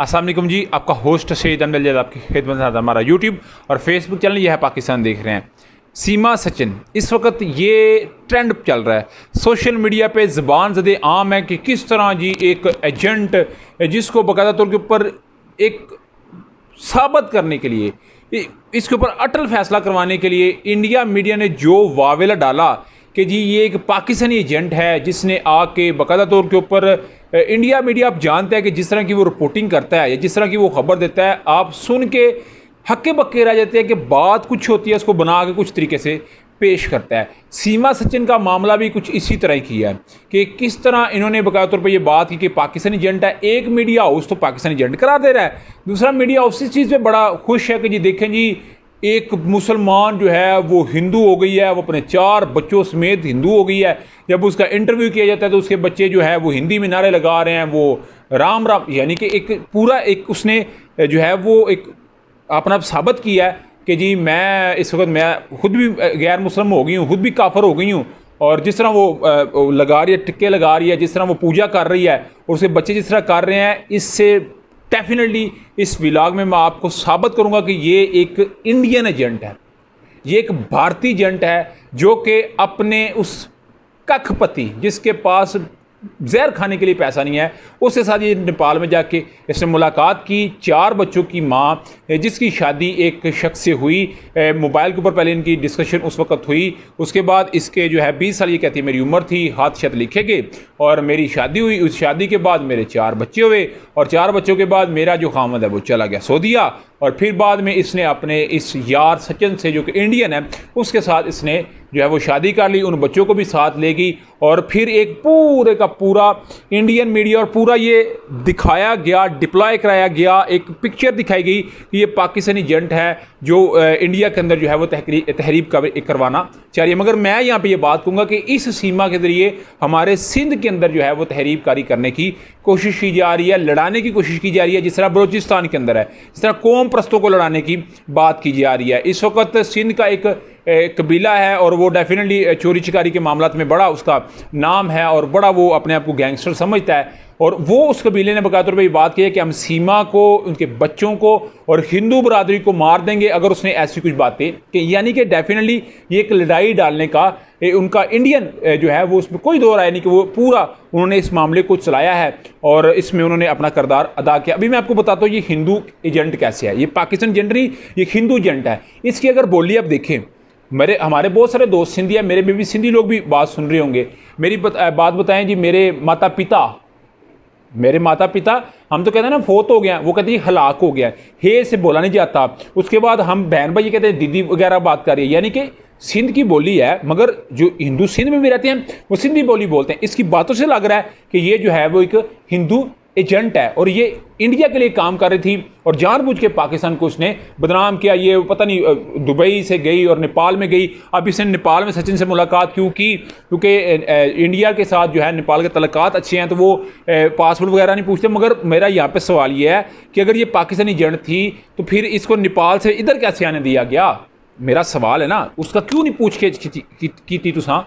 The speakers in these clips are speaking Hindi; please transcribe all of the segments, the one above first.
असलम जी आपका होस्ट शहीद अनबल आपकी खिदमत हमारा यूट्यूब और फेसबुक चैनल यह है पाकिस्तान देख रहे हैं सीमा सचिन इस वक्त ये ट्रेंड चल रहा है सोशल मीडिया पे ज़बान ज़दे आम है कि किस तरह जी एक एजेंट जिसको बाकायदा तौर के ऊपर एक साबित करने के लिए इसके ऊपर अटल फैसला करवाने के लिए इंडिया मीडिया ने जो वावेला डाला कि जी ये एक पाकिस्तानी एजेंट है जिसने आके बाकायदा तौर के ऊपर इंडिया मीडिया आप जानते हैं कि जिस तरह की वो रिपोर्टिंग करता है या जिस तरह की वो खबर देता है आप सुन के हक्के बक्के रह जाते हैं कि बात कुछ होती है उसको बना के कुछ तरीके से पेश करता है सीमा सचिन का मामला भी कुछ इसी तरह की है कि किस तरह इन्होंने बकाया तौर पर यह बात की कि पाकिस्तानी एजेंट है एक मीडिया हाउस तो पाकिस्तानी एजेंट करा दे रहा है दूसरा मीडिया हाउस इस चीज़ पर बड़ा खुश है कि जी देखें जी एक मुसलमान जो है वो हिंदू हो गई है वो अपने चार बच्चों समेत हिंदू हो गई है जब उसका इंटरव्यू किया जाता है तो उसके बच्चे जो है वो हिंदी में नारे लगा रहे हैं वो राम राम यानी कि एक पूरा एक उसने जो है वो एक अपना साबित किया है कि जी मैं इस वक्त मैं खुद भी गैर मुसलम हो गई हूँ खुद भी काफर हो गई हूँ और जिस तरह वो लगा रही है टिक्के लगा रही है जिस तरह वो पूजा कर रही है और उसके बच्चे जिस तरह कर रहे हैं इससे डेफिनेटली इस विलाग में मैं आपको साबित करूंगा कि ये एक इंडियन एजेंट है ये एक भारतीय एजेंट है जो कि अपने उस कखपति जिसके पास जहर खाने के लिए पैसा नहीं है उसके साथ ये नेपाल में जाके इसने मुलाकात की चार बच्चों की माँ जिसकी शादी एक शख्स से हुई मोबाइल के ऊपर पहले इनकी डिस्कशन उस वक्त हुई उसके बाद इसके जो है बीस साल ये कहती है मेरी उम्र थी हाथ शत लिखे गए और मेरी शादी हुई उस शादी के बाद मेरे चार बच्चे हुए और चार बच्चों के बाद मेरा जो खामद है वो चला गया सोदिया और फिर बाद में इसने अपने इस यार सचिन से जो कि इंडियन है उसके साथ इसने जो है वो शादी कर ली उन बच्चों को भी साथ लेगी और फिर एक पूरे का पूरा इंडियन मीडिया और पूरा ये दिखाया गया डिप्लॉय कराया गया एक पिक्चर दिखाई गई कि ये पाकिस्तानी जेंट है जो इंडिया के अंदर जो है वो तहरी तहरीब का करवाना चाह रही है मगर मैं यहाँ पे ये बात कहूँगा कि इस सीमा के ज़रिए हमारे सिंध के अंदर जो है वो तहरीब कारी करने की कोशिश की जा रही है लड़ाने की कोशिश की जा रही है जिस तरह बलोचिस्तान के अंदर है जिस तरह कौम प्रस्तों को लड़ाने की बात की जा रही है इस वक्त सिंध का एक कबीला है और वो डेफिनेटली चोरी चिकारी के मामला में बड़ा उसका नाम है और बड़ा वो अपने आप को गैंगस्टर समझता है और वो उस कबीले ने बकायदा तौर पर ये बात की है कि हम सीमा को उनके बच्चों को और हिंदू बरदरी को मार देंगे अगर उसने ऐसी कुछ बातें कि यानी कि डेफिनेटली ये एक लड़ाई डालने का उनका इंडियन जो है वो उसमें कोई दौर आया नहीं कि वो पूरा उन्होंने इस मामले को चलाया है और इसमें उन्होंने अपना करदार अदा किया अभी मैं आपको बताता हूँ ये हिंदू एजेंट कैसे है ये पाकिस्तान एजेंट ये हिंदू एजेंट है इसकी अगर बोली आप देखें मेरे हमारे बहुत सारे दोस्त सिंधी हैं मेरे भी सिंधी लोग भी बात सुन रहे होंगे मेरी बता, बात बताएं जी मेरे माता पिता मेरे माता पिता हम तो कहते हैं ना फोत हो गया वो कहते हैं हलाक हो गया हे से बोला नहीं जाता उसके बाद हम बहन भाई कहते हैं दीदी वगैरह बात कर रही है यानी कि सिंध की बोली है मगर जो हिंदू सिंध में भी रहते हैं वो सिंधी बोली बोलते हैं इसकी बातों से लग रहा है कि ये जो है वो एक हिंदू एजेंट है और ये इंडिया के लिए काम कर रही थी और जानबूझ के पाकिस्तान को उसने बदनाम किया ये पता नहीं दुबई से गई और नेपाल में गई अब इसने नेपाल में सचिन से मुलाकात क्यों की क्योंकि इंडिया के साथ जो है नेपाल के तलक़ अच्छे हैं तो वो पासपोर्ट वगैरह नहीं पूछते मगर मेरा यहाँ पर सवाल ये है कि अगर ये पाकिस्तानी एजेंट थी तो फिर इसको नेपाल से इधर कैसे आने दिया गया मेरा सवाल है ना उसका क्यों नहीं पूछ के की थी तुसा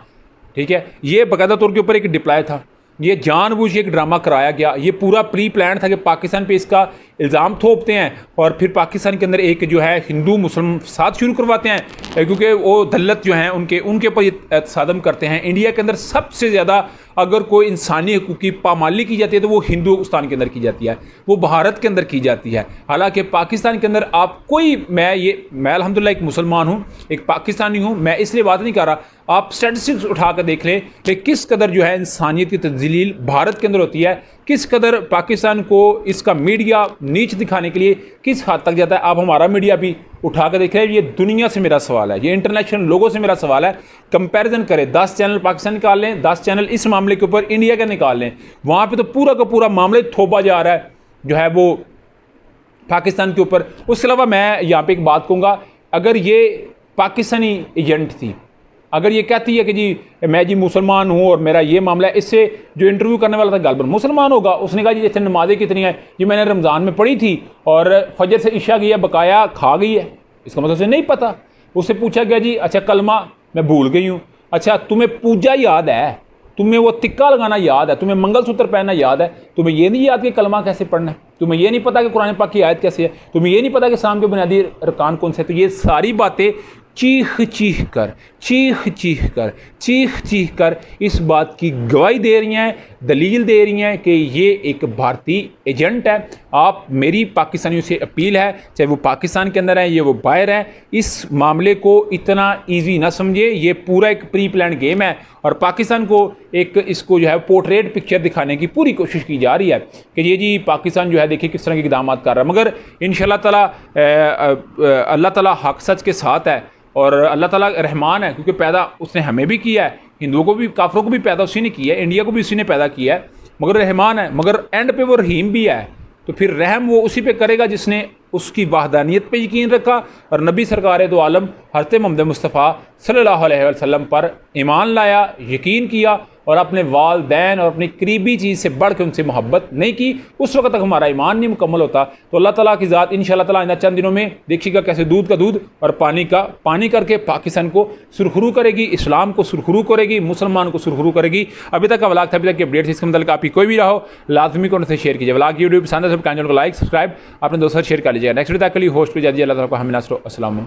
ठीक है ये बकायदा तौर के ऊपर एक डिप्लाई था ये जानबूझ के एक ड्रामा कराया गया ये पूरा प्री प्लान था कि पाकिस्तान पे इसका इल्ज़ाम थोपते हैं और फिर पाकिस्तान के अंदर एक जो है हिंदू मुस्लिम साथ शुरू करवाते हैं क्योंकि वो दलत जो हैं उनके उनके ऊपर ये साधम करते हैं इंडिया के अंदर सबसे ज़्यादा अगर कोई इंसानी हकूक़ की पामाली की जाती है तो वो हिंदुस्तान के अंदर की जाती है वो भारत के अंदर की जाती है हालांकि पाकिस्तान के अंदर आप कोई मैं ये मैं अलहमदिल्ला एक मुसलमान हूँ एक पाकिस्तानी हूँ मैं इसलिए बात नहीं कर रहा आप स्टैटिस्टिक्स उठा कर देख लें कि किस कदर जो है इंसानियत की तब्दील भारत के अंदर होती है किस कदर पाकिस्तान को इसका मीडिया नीच दिखाने के लिए किस हद तक जाता है आप हमारा मीडिया भी उठा कर देख रहे हैं ये दुनिया से मेरा सवाल है ये इंटरनेशनल लोगों से मेरा सवाल है कंपैरिजन करें दस चैनल पाकिस्तान निकाल लें दस चैनल इस मामले के ऊपर इंडिया का निकाल लें वहाँ पर तो पूरा का पूरा मामले थोपा जा रहा है जो है वो पाकिस्तान के ऊपर उसके अलावा मैं यहाँ पर एक बात कहूँगा अगर ये पाकिस्तानी एजेंट थी अगर ये कहती है कि जी मैं जी मुसलमान हूँ और मेरा ये मामला है इससे जो इंटरव्यू करने वाला था गलबन मुसलमान होगा उसने कहा जी जैसे नमाजें कितनी है ये मैंने रमज़ान में पढ़ी थी और फजर से इशा गई है बकाया खा गई है इसका मतलब उसे नहीं पता उससे पूछा गया जी अच्छा कलमा मैं भूल गई हूँ अच्छा तुम्हें पूजा याद है तुम्हें वो तिक्का लगाना याद है तुम्हें मंगलसूत्र पहनना याद है तुम्हें ये नहीं याद कि कलमा कैसे पढ़ना है तुम्हें ये नहीं पता कि कुरान पाक की आयत कैसी है तुम्हें ये नहीं पता कि शाम के बुनियादी रकान कौन से तो ये सारी बातें चीख चीख कर चीख चीख कर चीख चीख कर इस बात की गवाही दे रही हैं दलील दे रही हैं कि ये एक भारतीय एजेंट है आप मेरी पाकिस्तानियों से अपील है चाहे वो पाकिस्तान के अंदर हैं ये वो बाहर हैं इस मामले को इतना इजी ना समझे ये पूरा एक प्री प्लान गेम है और पाकिस्तान को एक इसको जो है पोर्ट्रेट पिक्चर दिखाने की पूरी कोशिश की जा रही है कि ये जी पाकिस्तान जो है देखिए किस तरह के इकदाम कर रहा है मगर इन तला अल्लाह तला हक सच के साथ है और अल्लाह ताला रहमान है क्योंकि पैदा उसने हमें भी किया है हिंदुओं को भी काफरों को भी पैदा उसी ने किया है इंडिया को भी उसी ने पैदा किया है मगर रहमान है मगर एंड पे वो रहीम भी है तो फिर रहम वो उसी पे करेगा जिसने उसकी वाहदानियत पे यकीन रखा और नबी सरकार दो आलम हरत ममद मुस्तफ़ा सल्ला वसम पर ईमान लाया यकीन किया और अपने वालदेन और अपनी करीबी चीज़ से बढ़ के उनसे मोहब्बत नहीं की उस वक्त तक हमारा ईमान नहीं मुकम्मल होता तो अल्लाह ताला की ज़ात इन शाह तला चंद दिनों में देखिएगा कैसे दूध का दूध और पानी का पानी करके पाकिस्तान को सुरखरू करेगी इस्लाम को सुरखरू करेगी मुसलमान को सुरखरू करेगी अभी तक का था अभी तक की अपडेट इसके मतलब आपकी कोई भी रहो लाजमी को उनसे शेयर कीजिए वलाक यूट्यूब पसंद है सब चैनल को लाइक सब्सक्राइब अपने दोस्तों शेयर कर लीजिए नेक्स्ट वीडियो तक के लिए होस्ट पर जाइए अल्लाह तक हमिन असलम